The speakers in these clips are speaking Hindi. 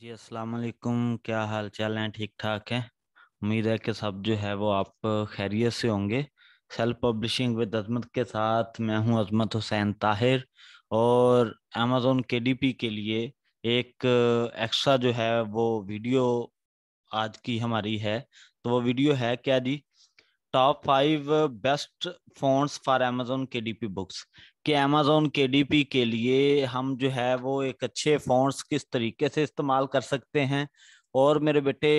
जी अस्सलाम वालेकुम क्या हाल चाल हैं ठीक ठाक हैं उम्मीद है कि सब जो है वो आप खैरियत से होंगे सेल्फ पब्लिशिंग विद अजमत के साथ मैं हूं अजमत हुसैन ताहिर और अमेज़ोन के डी पी के लिए एक एक्स्ट्रा जो है वो वीडियो आज की हमारी है तो वो वीडियो है क्या जी top five best fonts for Amazon K D P books कि अमेजोन के के लिए हम जो है वो एक अच्छे फोन किस तरीके से इस्तेमाल कर सकते हैं और मेरे बेटे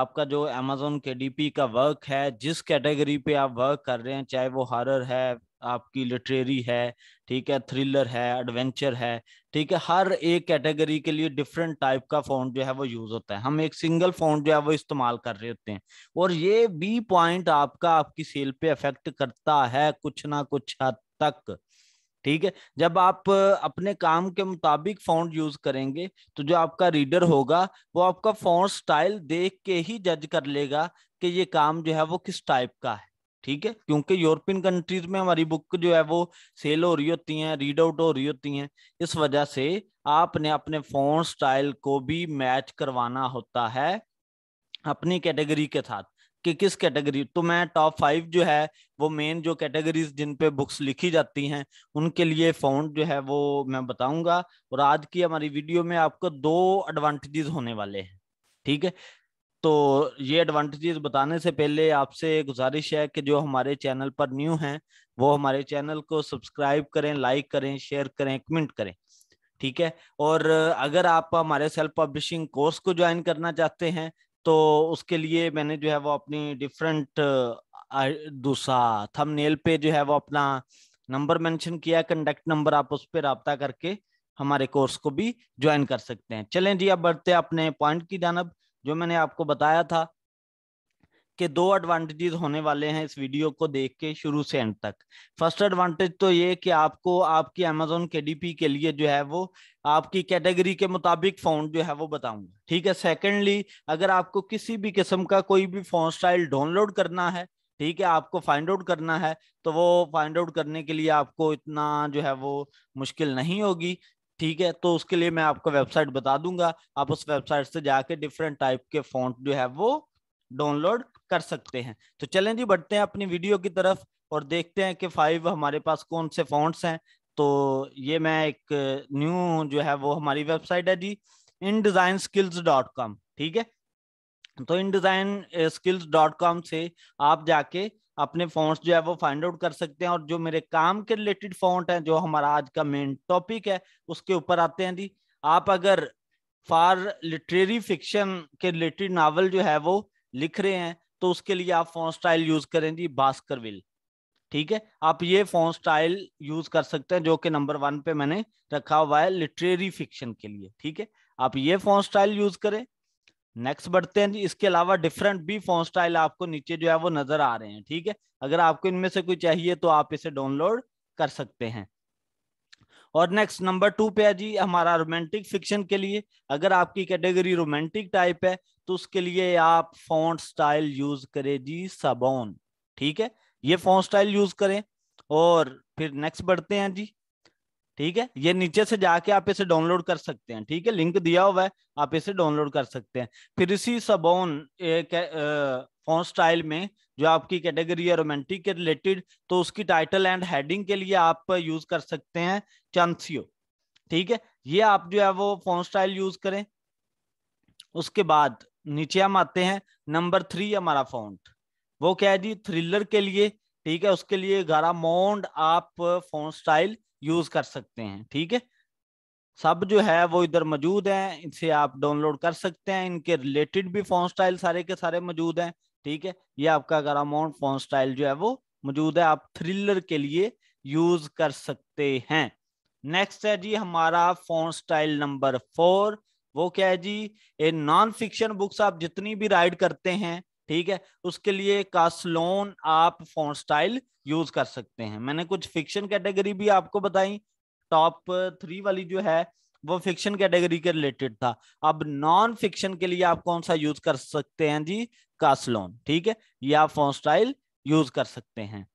आपका जो अमेजोन के का वर्क है जिस कैटेगरी पे आप वर्क कर रहे हैं चाहे वो हॉरर है आपकी लिटरेरी है ठीक है थ्रिलर है एडवेंचर है ठीक है हर एक कैटेगरी के लिए डिफरेंट टाइप का फोन जो है वो यूज़ होता है हम एक सिंगल फोन जो है वो इस्तेमाल कर रहे होते हैं और ये बी पॉइंट आपका आपकी सेल पे अफेक्ट करता है कुछ ना कुछ हद तक ठीक है जब आप अपने काम के मुताबिक फॉन्ट यूज करेंगे तो जो आपका रीडर होगा वो आपका फॉन्ट स्टाइल देख के ही जज कर लेगा कि ये काम जो है वो किस टाइप का है ठीक है क्योंकि यूरोपियन कंट्रीज में हमारी बुक जो है वो सेल हो रही होती हैं रीड आउट हो रही होती हैं इस वजह से आपने अपने फॉन्ट स्टाइल को भी मैच करवाना होता है अपनी कैटेगरी के साथ कि किस कैटेगरी तो मैं टॉप फाइव जो है वो मेन जो कैटेगरीज जिन पे बुक्स लिखी जाती हैं उनके लिए फाउंड जो है वो मैं बताऊंगा और आज की हमारी वीडियो में आपको दो एडवांटेजेस होने वाले हैं ठीक है तो ये एडवांटेजेस बताने से पहले आपसे गुजारिश है कि जो हमारे चैनल पर न्यू हैं वो हमारे चैनल को सब्सक्राइब करें लाइक करें शेयर करें कमेंट करें ठीक है और अगर आप हमारे सेल्फ पब्लिशिंग कोर्स को ज्वाइन करना चाहते हैं तो उसके लिए मैंने जो है वो अपनी डिफरेंट दूसरा थंबनेल पे जो है वो अपना नंबर मेंशन किया कंडक्ट नंबर आप उस पर रबता करके हमारे कोर्स को भी ज्वाइन कर सकते हैं चलें जी अब बढ़ते हैं अपने पॉइंट की जानब जो मैंने आपको बताया था के दो एडवांटेजेस होने वाले हैं इस वीडियो को देख के शुरू से एंड तक फर्स्ट एडवांटेज तो ये कि आपको आपकी अमेजोन के के लिए जो है वो आपकी कैटेगरी के मुताबिक फोन जो है वो बताऊंगा ठीक है सेकेंडली अगर आपको किसी भी किस्म का कोई भी फोन स्टाइल डाउनलोड करना है ठीक है आपको फाइंड आउट करना है तो वो फाइंड आउट करने के लिए आपको इतना जो है वो मुश्किल नहीं होगी ठीक है तो उसके लिए मैं आपको वेबसाइट बता दूंगा आप उस वेबसाइट से जाके डिफरेंट टाइप के फॉन्ट जो है वो डाउनलोड कर सकते हैं तो चलें जी बढ़ते हैं अपनी वीडियो की तरफ और देखते हैं कि फाइव हमारे पास कौन से फॉन्ट्स हैं तो ये मैं एक न्यू जो है वो हमारी वेबसाइट है जी in design skills dot com ठीक है तो in design skills dot com से आप जाके अपने फॉन्ट्स जो है वो फाइंड आउट कर सकते हैं और जो मेरे काम के रिलेटेड फॉन्ट है जो हमारा आज का मेन टॉपिक है उसके ऊपर आते हैं जी आप अगर फार लिटरेरी फिक्शन के रिलेटेड नावल जो है वो लिख रहे हैं तो उसके लिए आप फोन स्टाइल यूज करें जी भास्कर विल ठीक है आप ये फोन स्टाइल यूज कर सकते हैं जो कि नंबर वन पे मैंने रखा हुआ है लिटरेरी फिक्शन के लिए ठीक है आप ये फोन स्टाइल यूज करें नेक्स्ट बढ़ते हैं जी इसके अलावा डिफरेंट भी फोन स्टाइल आपको नीचे जो है वो नजर आ रहे हैं ठीक है अगर आपको इनमें से कोई चाहिए तो आप इसे डाउनलोड कर सकते हैं और नेक्स्ट नंबर टू पे है जी हमारा रोमांटिक फिक्शन के लिए अगर आपकी कैटेगरी रोमांटिक टाइप है तो उसके लिए आप फॉन्ट स्टाइल यूज करें जी सबोन ठीक है ये फॉन्ट स्टाइल यूज करें और फिर नेक्स्ट बढ़ते हैं जी ठीक है ये नीचे से जाके आप इसे डाउनलोड कर सकते हैं ठीक है लिंक दिया हुआ है आप इसे डाउनलोड कर सकते हैं फिर इसी सबोन फोन स्टाइल में जो आपकी कैटेगरी है रोमांटिक के रिलेटेड तो उसकी टाइटल एंड हेडिंग के लिए आप यूज कर सकते हैं चांसियो ठीक है ये आप जो है वो फोन स्टाइल यूज करें उसके बाद नीचे हम आते हैं नंबर थ्री हमारा फॉन्ट वो क्या है जी थ्रिलर के लिए ठीक है उसके लिए गारा मोन्ड आप फोन स्टाइल यूज कर सकते हैं ठीक है सब जो है वो इधर मौजूद है इसे आप डाउनलोड कर सकते हैं इनके रिलेटेड भी फोन स्टाइल सारे के सारे मौजूद हैं ठीक है ये आपका अमाउंट फोन स्टाइल जो है वो मौजूद है आप थ्रिलर के लिए यूज कर सकते हैं नेक्स्ट है जी हमारा फोन स्टाइल नंबर फोर वो क्या है जी ए नॉन फिक्शन बुक्स आप जितनी भी राइड करते हैं ठीक है उसके लिए कास्लोन आप फोन स्टाइल यूज कर सकते हैं मैंने कुछ फिक्शन कैटेगरी भी आपको बताई टॉप थ्री वाली जो है वो फिक्शन कैटेगरी के रिलेटेड था अब नॉन फिक्शन के लिए आप कौन सा यूज कर सकते हैं जी कास्लोन ठीक है ये आप फोन स्टाइल यूज कर सकते हैं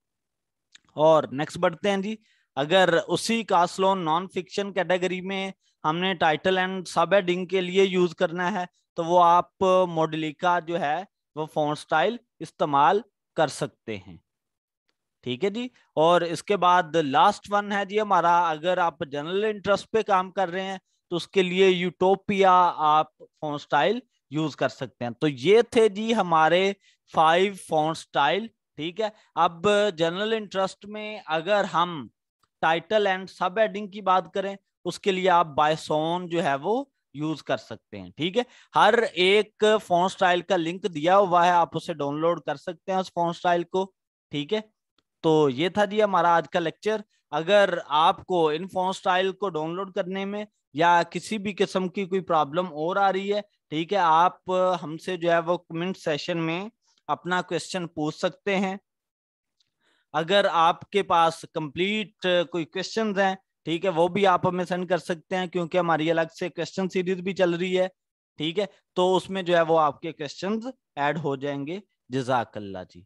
और नेक्स्ट बढ़ते हैं जी अगर उसी कास्लोन नॉन फिक्शन कैटेगरी में हमने टाइटल एंड सब एडिंग के लिए यूज करना है तो वो आप मोडलिका जो है वो फ़ॉन्ट स्टाइल इस्तेमाल कर सकते हैं ठीक है जी और इसके बाद लास्ट वन है जी हमारा अगर आप जनरल इंटरेस्ट पे काम कर रहे हैं तो उसके लिए यूटोपिया आप फ़ॉन्ट स्टाइल यूज कर सकते हैं तो ये थे जी हमारे फाइव फ़ॉन्ट स्टाइल ठीक है अब जनरल इंटरेस्ट में अगर हम टाइटल एंड सब एडिंग की बात करें उसके लिए आप बायसोन जो है वो यूज कर सकते हैं ठीक है हर एक फोन स्टाइल का लिंक दिया हुआ है आप उसे डाउनलोड कर सकते हैं उस फोन स्टाइल को ठीक है तो ये था जी हमारा आज का लेक्चर अगर आपको इन फोन स्टाइल को डाउनलोड करने में या किसी भी किस्म की कोई प्रॉब्लम और आ रही है ठीक है आप हमसे जो है वो कमेंट सेशन में अपना क्वेश्चन पूछ सकते हैं अगर आपके पास कंप्लीट कोई क्वेश्चन हैं ठीक है वो भी आप हमें सेंड कर सकते हैं क्योंकि हमारी अलग से क्वेश्चन सीरीज भी चल रही है ठीक है तो उसमें जो है वो आपके क्वेश्चन ऐड हो जाएंगे जजाकल्ला जी